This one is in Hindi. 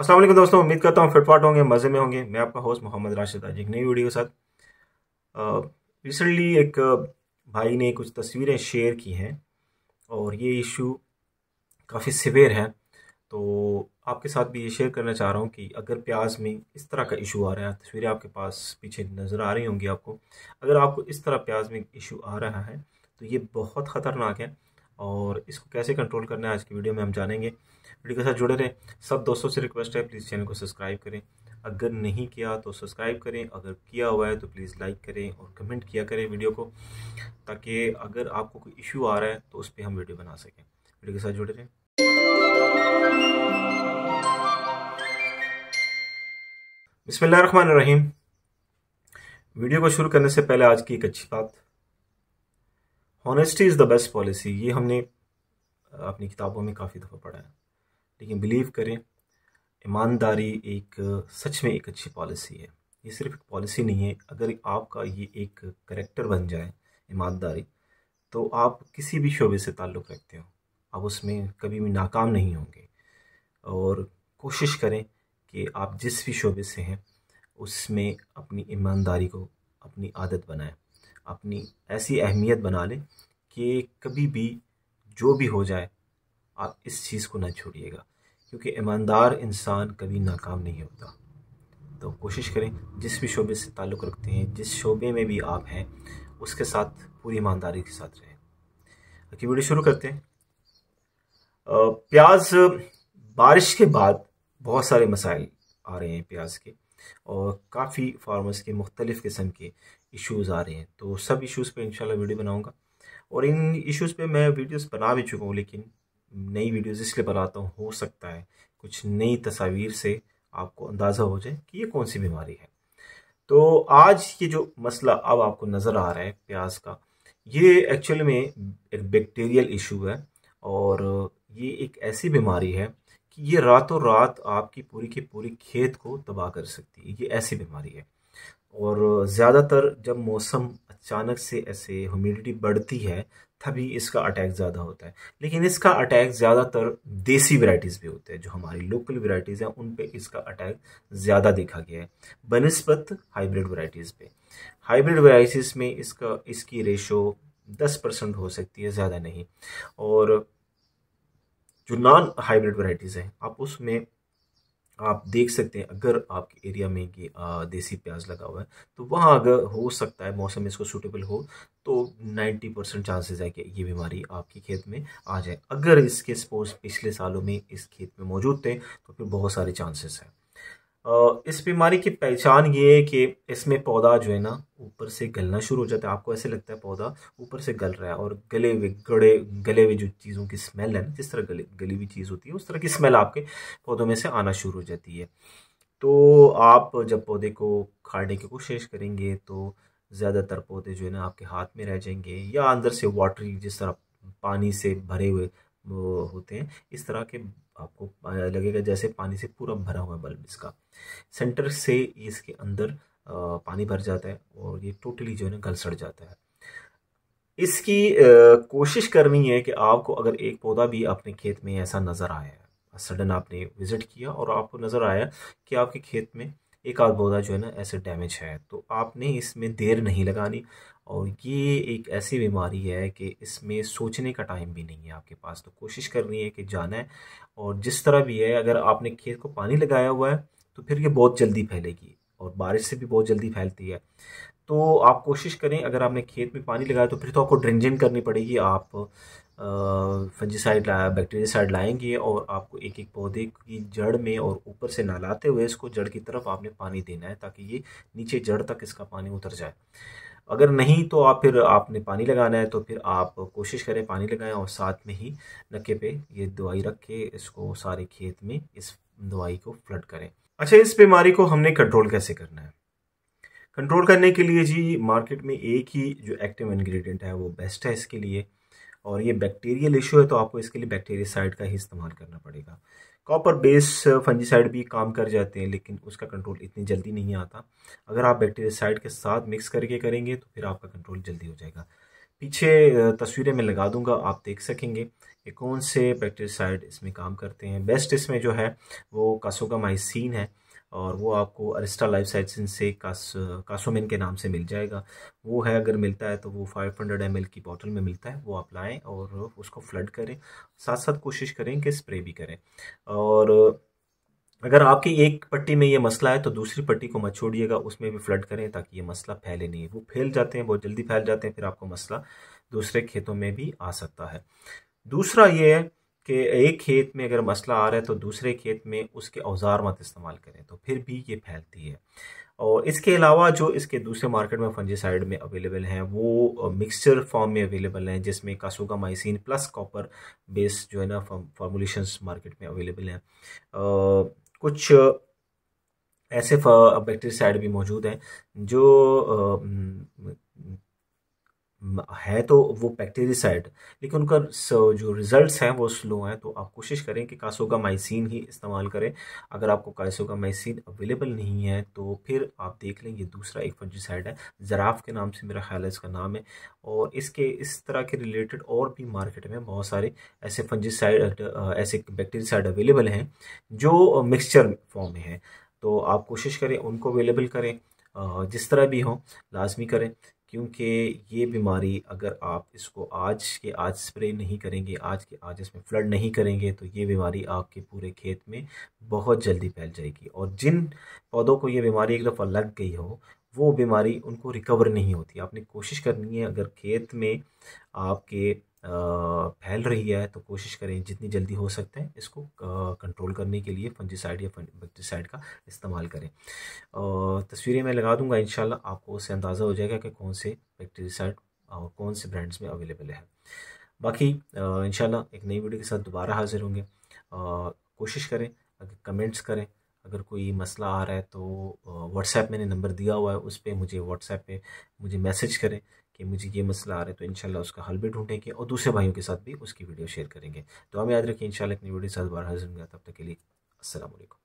असलम दोस्तों उम्मीद करता हूँ फिटफाट होंगे मज़े में होंगे मैं आपका होस्ट मोहम्मद राशिद आज एक नई वीडियो के साथ रिसेंटली एक भाई ने कुछ तस्वीरें शेयर की हैं और ये इशू काफ़ी सिवेर है तो आपके साथ भी ये शेयर करना चाह रहा हूँ कि अगर प्याज में इस तरह का इशू आ रहा है तस्वीरें आपके पास पीछे नज़र आ रही होंगी आपको अगर आपको इस तरह प्याज में इशू आ रहा है तो ये बहुत ख़तरनाक है और इसको कैसे कंट्रोल करना है आज की वीडियो में हम जानेंगे वीडियो के साथ जुड़े रहें सब दोस्तों से रिक्वेस्ट है प्लीज़ चैनल को सब्सक्राइब करें अगर नहीं किया तो सब्सक्राइब करें अगर किया हुआ है तो प्लीज़ लाइक करें और कमेंट किया करें वीडियो को ताकि अगर आपको कोई इशू आ रहा है तो उस पर हम वीडियो बना सकें वीडियो के साथ जुड़े रहें रखमान रहीम वीडियो को शुरू करने से पहले आज की एक अच्छी बात honesty is the best policy ये हमने अपनी किताबों में काफ़ी दफ़ा पढ़ा है लेकिन बिलीव करें ईमानदारी एक सच में एक अच्छी पॉलिसी है ये सिर्फ एक पॉलिसी नहीं है अगर आपका ये एक करेक्टर बन जाए ईमानदारी तो आप किसी भी शोबे से ताल्लुक़ रखते हो आप उसमें कभी भी नाकाम नहीं होंगे और कोशिश करें कि आप जिस भी शोबे से हैं उसमें अपनी ईमानदारी को अपनी आदत बनाएं अपनी ऐसी अहमियत बना लें कि कभी भी जो भी हो जाए आप इस चीज़ को ना छोड़िएगा क्योंकि ईमानदार इंसान कभी नाकाम नहीं होता तो कोशिश करें जिस भी शोबे से ताल्लुक़ रखते हैं जिस शोबे में भी आप हैं उसके साथ पूरी ईमानदारी के साथ रहें की वीडियो शुरू करते हैं प्याज बारिश के बाद बहुत सारे मसाइल आ रहे हैं प्याज के और काफ़ी फार्मर्स के मुख्तलिफ़ किस्म के इश्यूज़ आ रहे हैं तो सब इश्यूज़ पे इंशाल्लाह वीडियो बनाऊंगा और इन इश्यूज़ पे मैं वीडियोस बना भी चुका हूँ लेकिन नई वीडियोज़ इसलिए बनाता हूँ हो सकता है कुछ नई तस्वीर से आपको अंदाज़ा हो जाए कि ये कौन सी बीमारी है तो आज ये जो मसला अब आपको नज़र आ रहा है प्याज का ये एक्चुअल में एक बैक्टीरियल इशू है और ये एक ऐसी बीमारी है कि ये रातों रात आपकी पूरी की पूरी खेत को तबाह कर सकती है ये ऐसी बीमारी है और ज़्यादातर जब मौसम अचानक से ऐसे ह्यूमिडिटी बढ़ती है तभी इसका अटैक ज़्यादा होता है लेकिन इसका अटैक ज़्यादातर देसी वैराइटीज़ भी होते हैं जो हमारी लोकल वैराइटीज़ हैं उन पे इसका अटैक ज़्यादा देखा गया है बनस्पत हाइब्रिड वैराइटीज़ पे हाइब्रिड वैराइटीज़ में इसका इसकी रेशो दस परसेंट हो सकती है ज़्यादा नहीं और जो नॉन हाइब्रिड वैराइटीज़ हैं आप उसमें आप देख सकते हैं अगर आपके एरिया में कि देसी प्याज लगा हुआ है तो वहाँ अगर हो सकता है मौसम इसको सूटेबल हो तो 90 परसेंट चांसेज है कि ये बीमारी आपके खेत में आ जाए अगर इसके स्पोर्ट्स पिछले सालों में इस खेत में मौजूद थे तो फिर बहुत सारे चांसेस हैं इस बीमारी की पहचान ये है कि इसमें पौधा जो है ना ऊपर से गलना शुरू हो जाता है आपको ऐसे लगता है पौधा ऊपर से गल रहा है और गले हुए गड़े गले हुए जो चीज़ों की स्मेल है ना जिस तरह गले गली हुई चीज़ होती है उस तरह की स्मेल आपके पौधों में से आना शुरू हो जाती है तो आप जब पौधे को खाड़ने की कोशिश करेंगे तो ज़्यादातर पौधे जो है ना आपके हाथ में रह जाएंगे या अंदर से वाटरी जिस तरह पानी से भरे हुए होते हैं इस तरह के आपको लगेगा जैसे पानी से पूरा भरा हुआ है बल्ब इसका सेंटर से इसके अंदर पानी भर जाता है और ये टोटली जो है ना गल सड़ जाता है इसकी कोशिश करनी है कि आपको अगर एक पौधा भी अपने खेत में ऐसा नज़र आया सडन आपने विज़िट किया और आपको नज़र आया कि आपके खेत में एक आध पौधा जो है ना ऐसे डैमेज है तो आपने इसमें देर नहीं लगानी और ये एक ऐसी बीमारी है कि इसमें सोचने का टाइम भी नहीं है आपके पास तो कोशिश करनी है कि जाना है और जिस तरह भी है अगर आपने खेत को पानी लगाया हुआ है तो फिर ये बहुत जल्दी फैलेगी और बारिश से भी बहुत जल्दी फैलती है तो आप कोशिश करें अगर आपने खेत में पानी लगाया तो फिर तो आपको ड्रेंजिंग करनी पड़ेगी आप फंजीसाइड बैक्टीरियासाइड लाएंगे और आपको एक एक पौधे की जड़ में और ऊपर से नहलाते हुए इसको जड़ की तरफ आपने पानी देना है ताकि ये नीचे जड़ तक इसका पानी उतर जाए अगर नहीं तो आप फिर आपने पानी लगाना है तो फिर आप कोशिश करें पानी लगाएं और साथ में ही नक्के पे ये दवाई रख के इसको सारे खेत में इस दवाई को फ्लड करें अच्छा इस बीमारी को हमने कंट्रोल कैसे करना है कंट्रोल करने के लिए जी मार्केट में एक ही जो एक्टिव इन्ग्रीडियंट है वो बेस्ट है इसके लिए और ये बैक्टीरियल इशू है तो आपको इसके लिए बैक्टीरियासाइड का ही इस्तेमाल करना पड़ेगा कॉपर बेस फंजीसाइड भी काम कर जाते हैं लेकिन उसका कंट्रोल इतनी जल्दी नहीं आता अगर आप बैक्टीरियासाइड के साथ मिक्स करके करेंगे तो फिर आपका कंट्रोल जल्दी हो जाएगा पीछे uh, तस्वीरें मैं लगा दूंगा आप देख सकेंगे कि कौन से बैक्टीरियासाइड इसमें काम करते हैं बेस्ट इसमें जो है वो कासोगामाइसिन है और वो आपको अरिस्टा लाइफ साइंसिन से कास कासोमिन के नाम से मिल जाएगा वो है अगर मिलता है तो वो 500 हंड्रेड की बोतल में मिलता है वो आप लाएँ और उसको फ्लड करें साथ साथ कोशिश करें कि स्प्रे भी करें और अगर आपकी एक पट्टी में ये मसला है तो दूसरी पट्टी को मत छोड़िएगा उसमें भी फ्लड करें ताकि ये मसला फैले नहीं वो फैल जाते हैं बहुत जल्दी फैल जाते हैं फिर आपको मसला दूसरे खेतों में भी आ सकता है दूसरा ये है कि एक खेत में अगर मसला आ रहा है तो दूसरे खेत में उसके औजार मत इस्तेमाल करें तो फिर भी ये फैलती है और इसके अलावा जो इसके दूसरे मार्केट में फंजीसाइड में अवेलेबल हैं वो मिक्सचर फॉर्म में अवेलेबल हैं जिसमें kasugamycin plus copper base जो है ना फार्मोलेशन मार्केट में अवेलेबल हैं कुछ ऐसे साइड भी मौजूद हैं जो आ, है तो वो बैक्टीरिसाइड लेकिन उनका जो रिजल्ट्स हैं वो स्लो हैं तो आप कोशिश करें कि कासोगा माइसिन ही इस्तेमाल करें अगर आपको कासोगा माइसिन अवेलेबल नहीं है तो फिर आप देख लें ये दूसरा एक फंजीसाइड है ज़राफ़ के नाम से मेरा ख्याल है इसका नाम है और इसके इस तरह के रिलेटेड और भी मार्केट में बहुत सारे ऐसे फंजीसाइड ऐसे बैक्टीरिसाइड अवेलेबल हैं जो मिक्सचर फॉर्म में हैं तो आप कोशिश करें उनको अवेलेबल करें जिस तरह भी हो लाजमी करें क्योंकि ये बीमारी अगर आप इसको आज के आज स्प्रे नहीं करेंगे आज के आज इसमें फ्लड नहीं करेंगे तो ये बीमारी आपके पूरे खेत में बहुत जल्दी फैल जाएगी और जिन पौधों को ये बीमारी एक दफ़ा लग गई हो वो बीमारी उनको रिकवर नहीं होती आपने कोशिश करनी है अगर खेत में आपके फैल रही है तो कोशिश करें जितनी जल्दी हो सकते हैं इसको कंट्रोल करने के लिए फंजीसाइड या फंजीसाइड का इस्तेमाल करें तस्वीरें मैं लगा दूंगा इन आपको उससे अंदाज़ा हो जाएगा कि कौन से बैक्टीरिसाइड और कौन से ब्रांड्स में अवेलेबल है बाकी इन एक नई वीडियो के साथ दोबारा हाजिर होंगे कोशिश करें अगर कमेंट्स करें अगर कोई मसला आ रहा है तो व्हाट्सएप मैंने नंबर दिया हुआ है उस पर मुझे व्हाट्सएप पर मुझे मैसेज करें कि मुझे ये मसला आ रहा है तो इंशाल्लाह उसका हल भी ढूंढेंगे और दूसरे भाइयों के साथ भी उसकी वीडियो शेयर करेंगे तो हम याद रखें इंशाल्लाह अपनी वीडियो के साथ बारह हाजिर तब तक के लिए असलम